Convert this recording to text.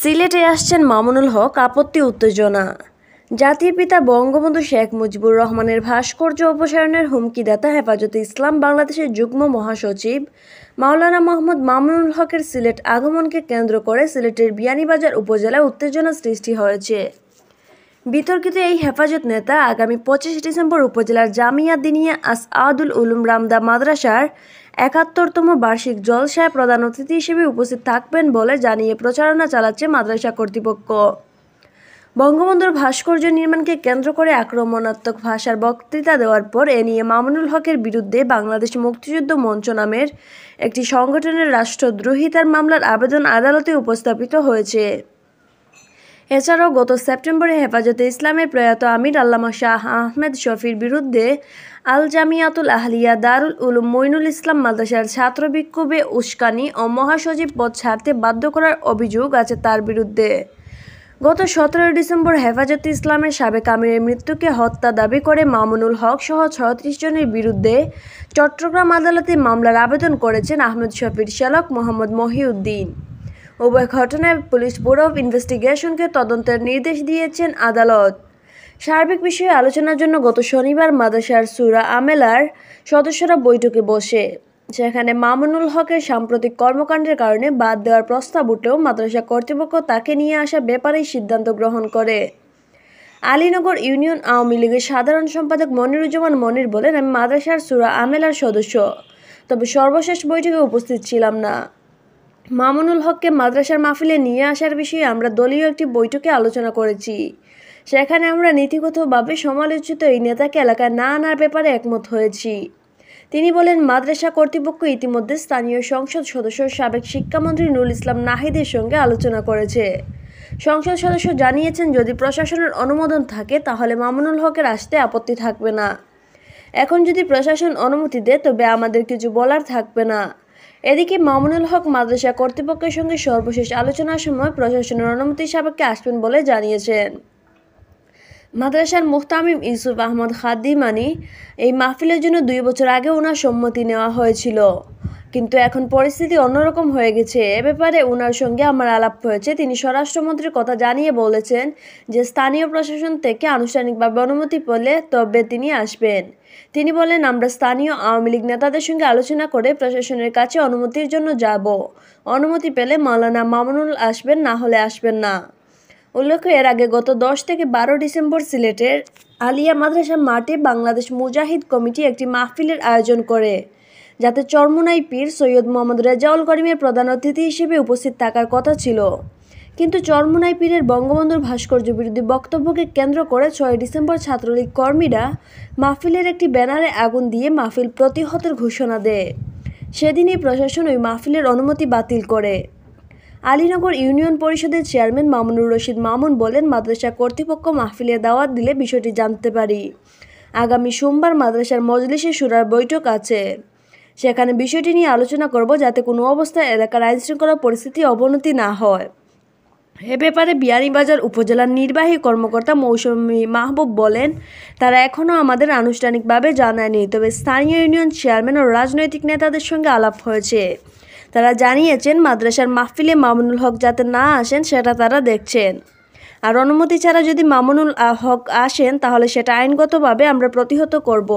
সিলেটে আসছেন মামুনুল হক আপত্তি উত্তেজনা জাতির পিতা বঙ্গবন্ধু শেখ মুজিবুর রহমানের ভাস্কর্য অপসারণের হুমকিদাতা হেফাজতে ইসলাম বাংলাদেশের যুগ্ম মহাসচিব মাওলানা মোহাম্মদ মামুনুল হকের সিলেট আগমনকে কেন্দ্র করে সিলেটের বিয়ানীবাজার উপজেলায় উত্তেজনা সৃষ্টি হয়েছে বিতর্কিত এই হেফাজত নেতা আগামী পঁচিশ ডিসেম্বর উপজেলার জামিয়া দিনিয়া আস আদুল উলুম রামদা মাদ্রাসার একাত্তরতম বার্ষিক জলসায় প্রধান অতিথি হিসেবে উপস্থিত থাকবেন বলে জানিয়ে প্রচারণা চালাচ্ছে মাদ্রাসা কর্তৃপক্ষ বঙ্গবন্ধুর ভাস্কর্য নির্মাণকে কেন্দ্র করে আক্রমণাত্মক ভাষার বক্তৃতা দেওয়ার পর এ নিয়ে মামুনুল হকের বিরুদ্ধে বাংলাদেশ মুক্তিযুদ্ধ মঞ্চ নামের একটি সংগঠনের রাষ্ট্রদ্রোহিতার মামলার আবেদন আদালতে উপস্থাপিত হয়েছে এছাড়াও গত সেপ্টেম্বরে হেফাজতে ইসলামের প্রয়াত আমির আল্লামা শাহ আহমেদ শফির বিরুদ্ধে আল জামিয়াতুল আহলিয়া দারুল উলুম মইনুল ইসলাম মাদ্রাসার ছাত্র বিক্ষোভে উস্কানি ও মহাসচিব পদ ছাড়তে বাধ্য করার অভিযোগ আছে তার বিরুদ্ধে গত সতেরোই ডিসেম্বর হেফাজতে ইসলামের সাবেক আমিরের মৃত্যুকে হত্যা দাবি করে মামুনুল হক সহ ছত্রিশ জনের বিরুদ্ধে চট্টগ্রাম আদালতে মামলার আবেদন করেছেন আহমেদ শফির শ্যালক মোহাম্মদ মহিউদ্দিন উভয় ঘটনায় পুলিশ ব্যুরো অব ইনভেস্টিগেশনকে তদন্তের নির্দেশ দিয়েছেন আদালত সার্বিক বিষয়ে আলোচনার জন্য গত শনিবার মাদ্রাসার সুরা আমেলার সদস্যরা বৈঠকে বসে সেখানে মামুনুল হকের সাম্প্রতিক কর্মকাণ্ডের কারণে বাদ দেওয়ার প্রস্তাব উঠেও মাদ্রাসা কর্তৃপক্ষ তাকে নিয়ে আসা ব্যাপারেই সিদ্ধান্ত গ্রহণ করে আলীনগর ইউনিয়ন আওয়ামী লীগের সাধারণ সম্পাদক মনিরুজ্জামান মনির বলেন আমি মাদ্রাসার সুরা আমেলার সদস্য তবে সর্বশেষ বৈঠকে উপস্থিত ছিলাম না মামুনুল হককে মাদ্রাসার মাহফিলে নিয়ে আসার বিষয়ে আমরা দলীয় একটি বৈঠকে আলোচনা করেছি সেখানে আমরা নীতিগতভাবে সমালোচিত এই নেতাকে এলাকায় না আনার ব্যাপারে একমত হয়েছি তিনি বলেন মাদ্রাসা কর্তৃপক্ষ ইতিমধ্যে স্থানীয় সংসদ সদস্য সাবেক শিক্ষামন্ত্রী নুরুল ইসলাম নাহিদের সঙ্গে আলোচনা করেছে সংসদ সদস্য জানিয়েছেন যদি প্রশাসনের অনুমোদন থাকে তাহলে মামুনুল হকের আসতে আপত্তি থাকবে না এখন যদি প্রশাসন অনুমতি দেয় তবে আমাদের কিছু বলার থাকবে না এদিকে মামুনুল হক মাদ্রাসা কর্তৃপক্ষের সঙ্গে সর্বশেষ আলোচনার সময় প্রশাসনের অনুমতি সাপেক্ষে আসবেন বলে জানিয়েছেন মাদ্রাসার মুহতামিম ইউসুফ আহমদ খাদিমানি এই মাহফিলের জন্য দুই বছর আগে ওনার সম্মতি নেওয়া হয়েছিল কিন্তু এখন পরিস্থিতি অন্যরকম হয়ে গেছে এ ব্যাপারে ওনার সঙ্গে আমার আলাপ হয়েছে তিনি স্বরাষ্ট্রমন্ত্রীর কথা জানিয়ে বলেছেন যে স্থানীয় প্রশাসন থেকে আনুষ্ঠানিকভাবে অনুমতি পেলে তবে তিনি আসবেন তিনি বলেন আমরা স্থানীয় আওয়ামী লীগ নেতাদের সঙ্গে আলোচনা করে প্রশাসনের কাছে অনুমতির জন্য যাব অনুমতি পেলে মাওলানা মামুনুল আসবেন না হলে আসবেন না উল্লেখ্য এর আগে গত দশ থেকে বারো ডিসেম্বর সিলেটের আলিয়া মাদ্রাসা মাঠে বাংলাদেশ মুজাহিদ কমিটি একটি মাহফিলের আয়োজন করে যাতে চরমোনাই পীর সৈয়দ মোহাম্মদ রেজাউল করিমের প্রধান অতিথি হিসেবে উপস্থিত থাকার কথা ছিল কিন্তু চরমোনাই পীরের বঙ্গবন্ধুর ভাস্কর্য বিরোধী বক্তব্যকে কেন্দ্র করে ছয় ডিসেম্বর ছাত্রলীগ কর্মীরা মাহফিলের একটি ব্যানারে আগুন দিয়ে মাহফিল প্রতিহতের ঘোষণা দেয় সেদিনই প্রশাসন ওই মাহফিলের অনুমতি বাতিল করে আলীনগর ইউনিয়ন পরিষদের চেয়ারম্যান মামুনুর রশিদ মামুন বলেন মাদ্রাসা কর্তৃপক্ষ মাহফিলে দাওয়াত দিলে বিষয়টি জানতে পারি আগামী সোমবার মাদ্রাসার মজলিসে সুরার বৈঠক আছে সেখানে বিষয়টি নিয়ে আলোচনা করব যাতে কোনো অবস্থায় এলাকার আইনশৃঙ্খলা পরিস্থিতি অবনতি না হয় এ ব্যাপারে বিয়ানীবাজার উপজেলার নির্বাহী কর্মকর্তা মৌসুমী মাহবুব বলেন তারা এখনও আমাদের আনুষ্ঠানিকভাবে জানায়নি তবে স্থানীয় ইউনিয়ন চেয়ারম্যান ও রাজনৈতিক নেতাদের সঙ্গে আলাপ হয়েছে তারা জানিয়েছেন মাদ্রাসার মাহফিলে মামুনুল হক যাতে না আসেন সেটা তারা দেখছেন আর অনুমতি ছাড়া যদি মামুনুল হক আসেন তাহলে সেটা আইনগতভাবে আমরা প্রতিহত করব